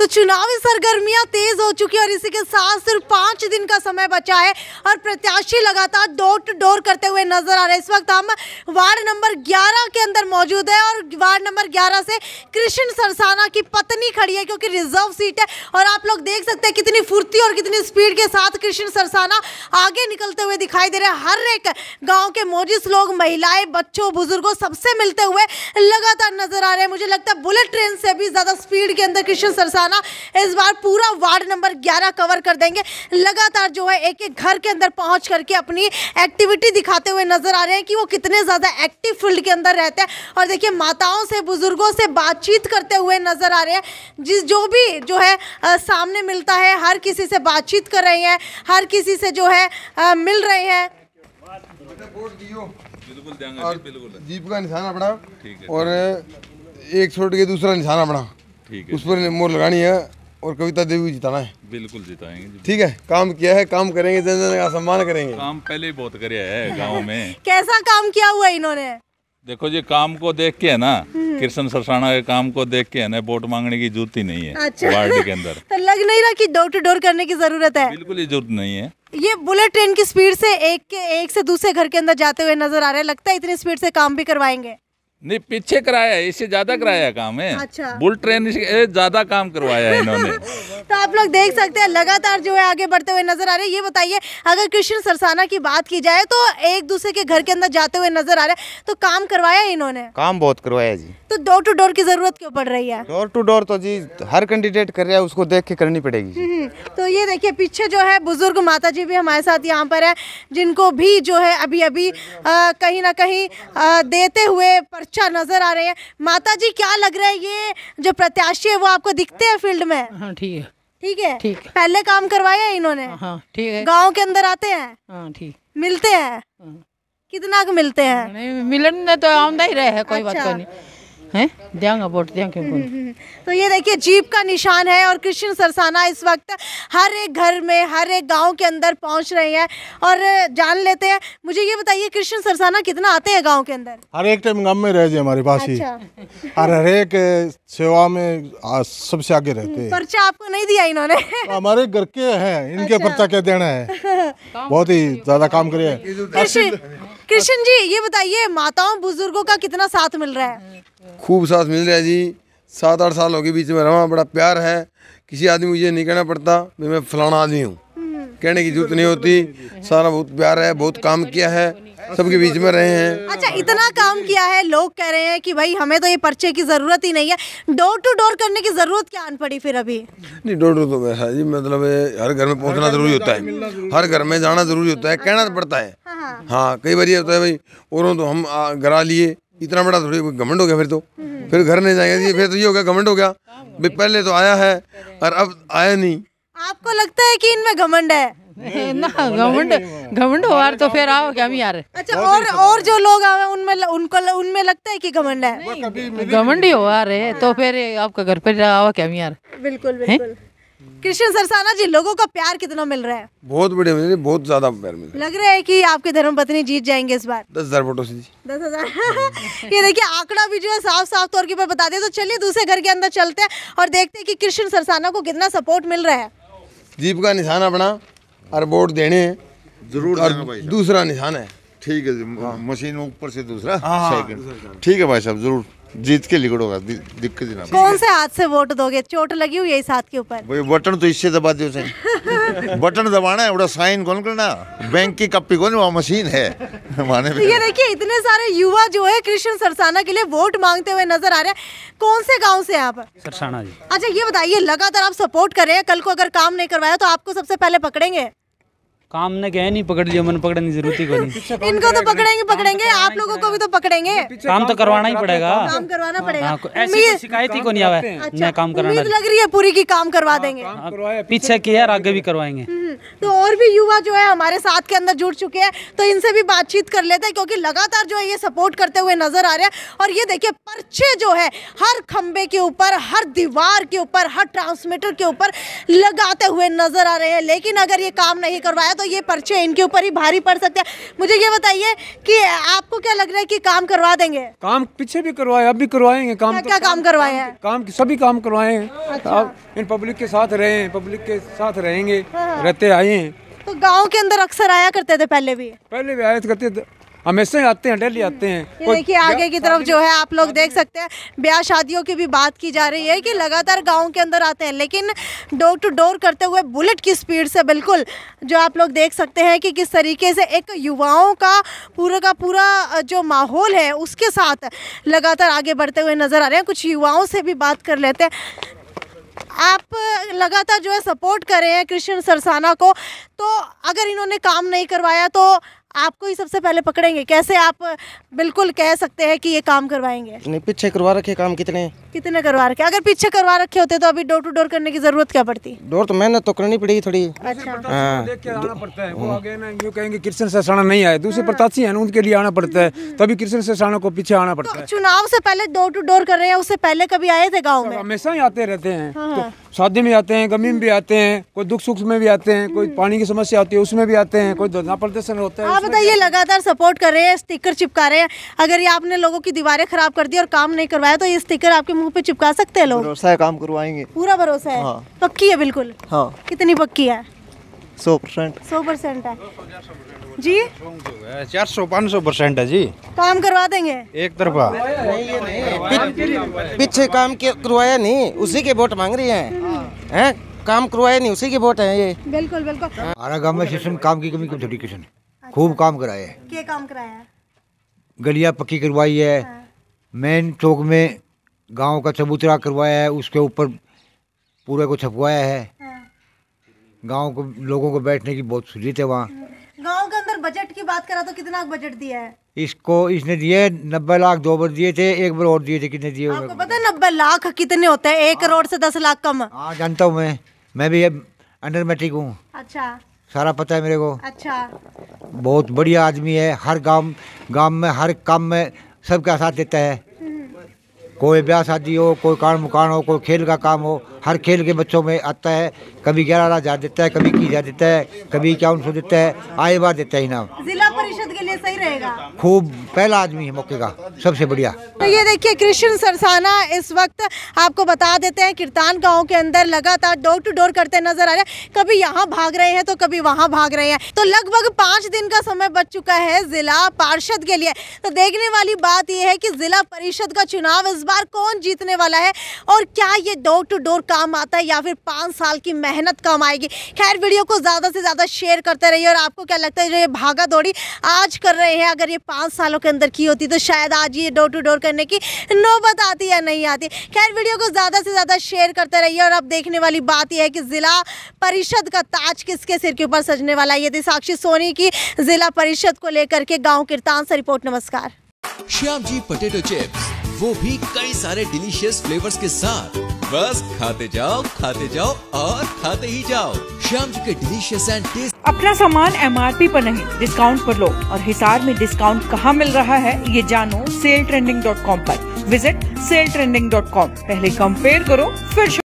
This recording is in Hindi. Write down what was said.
तो चुनावी सरगर्मियां तेज हो चुकी है और इसी के साथ सिर्फ पांच दिन का समय बचा है और प्रत्याशी लगातार डोर टू डोर करते हुए नजर आ रहे हैं इस वक्त हम वार्ड नंबर 11 के अंदर मौजूद है और वार्ड नंबर 11 से कृष्ण सरसाना की पत्नी खड़ी है क्योंकि रिजर्व सीट है और आप लोग देख सकते हैं कितनी फुर्ती और कितनी स्पीड के साथ कृष्ण सरसाना आगे निकलते हुए दिखाई दे रहे हैं हर एक गाँव के मोजिस लोग महिलाएं बच्चों बुजुर्गों सबसे मिलते हुए लगातार नजर आ रहे हैं मुझे लगता है बुलेट ट्रेन से भी ज़्यादा स्पीड के अंदर कृष्ण सरसाना थाना इस बार पूरा वार्ड नंबर 11 कवर कर देंगे लगातार जो है एक एक घर के अंदर पहुंच करके अपनी एक्टिविटी दिखाते हुए नजर आ रहे हैं कि वो कितने ज़्यादा एक्टिव फील्ड के अंदर रहते हैं और देखिए माताओं से बुज़ुर्गों से बातचीत करते हुए नज़र आ रहे हैं जिस जो भी जो है आ, सामने मिलता है हर किसी से बातचीत कर रहे हैं हर किसी से जो है आ, मिल रहे हैं बिल्कुल जीप का निशान अपना और एक छोट के दूसरा निशाना अपना ठीक है उस पर मोर लगानी है और कविता देवी जिताना है बिल्कुल जिताएंगे ठीक है काम किया है काम करेंगे जन जन का सम्मान करेंगे काम पहले ही बहुत कर गाँव में कैसा काम किया हुआ इन्होंने देखो जी काम को देख के है ना हम्म। कृष्ण सरसाना के काम को देख के है ना वोट मांगने की जरूरत ही नहीं है अच्छा। वार्ड के अंदर तो लग नहीं रहा कि डोर टू डोर करने की जरूरत है बिल्कुल ही जरूरत नहीं है ये बुलेट ट्रेन की स्पीड से एक के एक से दूसरे घर के अंदर जाते हुए नजर आ रहे हैं लगता है इतनी स्पीड से काम भी करवाएंगे नहीं पीछे कराया इससे ज्यादा हम्म। कराया काम है अच्छा बुल ट्रेन ज्यादा काम करवाया है इन्होंने तो आप लोग देख सकते हैं लगातार जो है आगे बढ़ते हुए नजर आ रहे हैं ये बताइए अगर कृष्ण सरसाना की बात की जाए तो एक दूसरे के घर के अंदर जाते हुए नजर आ रहे हैं तो काम करवाया इन्होंने काम बहुत करवाया जी तो डोर टू डोर की जरूरत क्यों पड़ रही है डोर टू डोर तो जी हर कैंडिडेट कर रहा है उसको देख के करनी पड़ेगी हम्म, तो ये देखिए पीछे जो है बुजुर्ग माता जी भी हमारे साथ यहाँ पर है जिनको भी जो है अभी अभी आ, कहीं ना कहीं आ, देते हुए पर्चा नजर आ रहे हैं माता जी क्या लग रहा है ये जो प्रत्याशी है वो आपको दिखते हैं फील्ड में हाँ, हाँ, ठीक है ठीक है ठीक पहले काम करवाया इन्होंने हाँ, ठीक है गाँव के अंदर आते हैं ठीक मिलते हैं कितना मिलते हैं मिलने तो आमदा ही रहे है कोई बात अच्छा। तो नहीं तो ये देखिए जीप का निशान है और कृष्ण सरसाना इस वक्त हर एक घर में हर एक गांव के अंदर पहुंच रहे हैं और जान लेते हैं मुझे ये बताइए कृष्ण सरसाना कितना आते हैं गांव के अंदर हर एक टाइम गाँव में रह जाए हमारे पास ही अच्छा। और हर एक सेवा में सबसे आगे रहते हैं पर्चा आपको नहीं दिया इन्होंने हाँ, हमारे घर के है इनके अच्छा। पर्चा क्या देना है बहुत ही ज्यादा काम करे कृष्ण जी ये बताइए माताओं बुजुर्गों का कितना साथ मिल रहा है खूब साथ मिल रहा है जी सात आठ साल हो गए बीच में रहा बड़ा प्यार है किसी आदमी को ये नहीं कहना पड़ता भी मैं फलाना आदमी हूँ कहने की जरूरत नहीं होती सारा बहुत प्यार है बहुत काम किया है सबके बीच में रहे हैं अच्छा इतना काम किया है लोग कह रहे हैं कि भाई हमें तो ये पर्चे की जरूरत ही नहीं है डोर टू डोर करने की जरूरत क्या आन पड़ी फिर अभी नहीं डोर टू डोर वैसा जी मतलब हर घर में पहुंचना जरूरी होता है हर घर में जाना जरूरी होता है कहना पड़ता है हाँ, हाँ।, हाँ कई बार ये होता है भाई और तो हम घर लिए इतना बड़ा थोड़ी घमंड हो गया फिर तो फिर घर नहीं जाएंगे फिर तो ये हो गया घमंड हो गया पहले तो आया है और अब आया नहीं आपको लगता है कि इनमें घमंड है ना घमंड घमंड हो यार तो फिर आओ क्या भी यार अच्छा और और जो लोग आवे उनमें उनको उनमें लगता है कि घमंड है घमंड ही हो यार तो फिर आपका घर पर आओ क्या भी यार बिल्कुल बिल्कुल कृष्ण सरसाना जी लोगों का प्यार कितना मिल रहा है बहुत बढ़िया मिल रही है बहुत ज्यादा प्यार मिल रहा है लग रहा है कि आपके धर्म पत्नी जीत जाएंगे इस बार दस हजार वोटो से जी दस हजार ये देखिए आंकड़ा भी जो है साफ साफ तौर के ऊपर बता दिया तो चलिए दूसरे घर के अंदर चलते हैं और देखते हैं कि कृष्ण सरसाना को कितना सपोर्ट मिल रहा है जीप का निशान अपना और वोट देने जरूर दूसरा निशान है ठीक है हाँ। मशीन ऊपर से दूसरा हाँ, हाँ, ठीक है भाई साहब जरूर जीत के होगा दिक्कत ना कौन से हाथ से वोट दोगे चोट लगी हुई है इस हाथ के ऊपर बटन तो इससे दबा दो सही बटन दबाना है बड़ा साइन कौन करना बैंक की कॉपी कौन वहाँ मशीन है माने ये देखिए इतने सारे युवा जो है कृष्ण सरसाना के लिए वोट मांगते हुए नजर आ रहे हैं कौन से गाँव से आप सरसाना जी अच्छा ये बताइए लगातार आप सपोर्ट कर रहे हैं कल को अगर काम नहीं करवाया तो आपको सबसे पहले पकड़ेंगे काम ने कह नहीं पकड़ लिया मन पकड़ने की जरूरत ही नहीं इनको तो पकड़ेंगे पकड़ेंगे आप लोगों को भी तो पकड़ेंगे तो काम तो करवाना ही पड़ेगा काम करवाना हाँ, पड़ेगा हाँ, ऐसी शिकायत ही को नहीं आवे मैं काम अच्छा, कराना लग रही है पूरी की काम करवा देंगे हाँ, पीछे किया आगे भी करवाएंगे तो और भी युवा जो है हमारे साथ के अंदर जुड़ चुके हैं तो इनसे भी बातचीत कर लेते हैं क्योंकि लगातार जो है ये सपोर्ट करते हुए नजर आ रहे हैं और ये देखिए पर्चे जो है हर खंबे के ऊपर हर दीवार के ऊपर हर ट्रांसमीटर के ऊपर लगाते हुए नजर आ रहे हैं लेकिन अगर ये काम नहीं करवाया तो ये पर्चे इनके ऊपर ही भारी पड़ सकते हैं मुझे ये बताइए कि आपको क्या लग रहा है कि काम करवा देंगे काम पीछे भी करवाए अब भी करवाएंगे काम क्या, तो, क्या काम करवाए हैं काम सभी काम करवाए हैं अच्छा। इन पब्लिक के साथ रहे पब्लिक के साथ रहेंगे हाँ।, हाँ। करते आए हैं तो गांव के अंदर अक्सर आया करते थे पहले भी पहले भी आया करते थे हमेशा आते हैं डेली आते हैं हम्म। देखिए आगे की तरफ जो है आप लोग देख सकते हैं ब्याह शादियों की भी बात की जा रही है कि लगातार गांव के अंदर आते हैं लेकिन डोर टू डोर करते हुए बुलेट की स्पीड से बिल्कुल जो आप लोग देख सकते हैं कि किस तरीके से एक युवाओं का पूरा का पूरा जो माहौल है उसके साथ लगातार आगे बढ़ते हुए नजर आ रहे हैं कुछ युवाओं से भी बात कर लेते हैं आप लगातार जो है सपोर्ट कर रहे हैं कृष्ण सरसाना को तो अगर इन्होंने काम नहीं करवाया तो आपको ही सबसे पहले पकड़ेंगे कैसे आप बिल्कुल कह सकते हैं कि ये काम करवाएंगे नहीं पीछे करवा रखे काम कितने कितने करवा रखे अगर पीछे करवा रखे होते तो अभी डोर टू डोर करने की जरूरत क्या पड़ती डोर तो मेहनत तो करनी पड़ेगी थोड़ी अच्छा हाँ। पड़ता है वो आगे ना यूँ कहेंगे नहीं आए दूसरे उनके हाँ। लिए आना पड़ता है हम्म। तभी कृष्ण ससाना को पीछे आना तो पड़ता है चुनाव से पहले डोर टू डोर कर रहे हैं उससे पहले कभी आए थे गाँव में हमेशा ही आते रहते हैं हाँ, तो शादी में आते हैं गमी में भी आते हैं कोई दुख सुख में भी आते हैं कोई पानी की समस्या होती है उसमें भी आते हैं कोई धरना प्रदर्शन होता है आप बताइए लगातार सपोर्ट कर रहे हैं स्टिकर चिपका रहे हैं अगर ये आपने लोगों की दीवारें खराब कर दी और काम नहीं करवाया तो ये स्टिकर आपके मुंह पे चिपका सकते हैं लोग भरोसा है काम करवाएंगे पूरा भरोसा है हाँ। पक्की है बिल्कुल हाँ। कितनी पक्की है सौ परसेंट सौ परसेंट है जी चार सौ पाँच सौ परसेंट है जी काम करवा देंगे एक तरफा पीछे काम करवाया नहीं उसी के वोट मांग रही है काम करवाया नहीं उसी के वोट है ये बिल्कुल बिल्कुल हमारा गाँव में सिस्टम काम की कमी किशन खूब काम कराया क्या काम कराया गलिया पक्की करवाई है हाँ। मेन चौक में गांव का चबूतरा करवाया है उसके ऊपर पूरे को छपवाया है गांव को लोगों को बैठने की बहुत सुविधा है वहाँ गांव के अंदर बजट की बात करा तो कितना बजट दिया है इसको इसने दिए नब्बे लाख दो बार दिए थे एक बार और दिए थे कितने दिए आपको पता है नब्बे लाख कितने होते हैं एक करोड़ से दस लाख कम हाँ जानता हूँ मैं मैं भी अंडर मैट्रिक हूँ अच्छा सारा पता है मेरे को अच्छा बहुत बढ़िया आदमी है हर गांव गांव में हर काम में सबका साथ देता है कोई ब्याह शादी हो कोई कान मुकान हो कोई खेल का काम हो हर खेल के बच्चों में आता है कभी ग्यारह हज़ार देता है कभी की हज़ार देता है कभी क्या सौ देता है आए बार देता है इनाम जिला परिषद सही रहेगा खूब पहला आदमी है मौके का सबसे बढ़िया तो ये देखिए कृष्ण सरसाना इस वक्त आपको बता देते हैं किरतान गांव के अंदर लगातार डोर टू डोर करते नजर आ रहे हैं कभी यहाँ भाग रहे हैं तो कभी वहाँ भाग रहे हैं तो लगभग पाँच दिन का समय बच चुका है जिला पार्षद के लिए तो देखने वाली बात यह है की जिला परिषद का चुनाव इस बार कौन जीतने वाला है और क्या ये डोर टू डोर काम आता है या फिर पाँच साल की मेहनत काम आएगी खैर वीडियो को ज़्यादा से ज़्यादा शेयर करते रहिए और आपको क्या लगता है जो ये भागा दौड़ी आज कर कर रहे हैं अगर ये पाँच सालों के अंदर की होती तो शायद आज ये डोर टू डोर करने की नौबत आती या नहीं आती खैर वीडियो को ज़्यादा से ज़्यादा शेयर करते रहिए और अब देखने वाली बात यह है कि ज़िला परिषद का ताज किसके सिर के ऊपर सजने वाला है यदि साक्षी सोनी की ज़िला परिषद को लेकर के गाँव कीर्तान से रिपोर्ट नमस्कार श्याम जी पोटेटो चिप्स वो भी कई सारे डिलीशियस फ्लेवर्स के साथ बस खाते जाओ खाते जाओ और खाते ही जाओ शाम के डिलीशियस एंड टेस्ट अपना सामान एमआरपी पर नहीं डिस्काउंट पर लो और हिसार में डिस्काउंट कहाँ मिल रहा है ये जानो सेल ट्रेंडिंग डॉट कॉम आरोप visit sale trending dot com पहले कम्पेयर करो फिर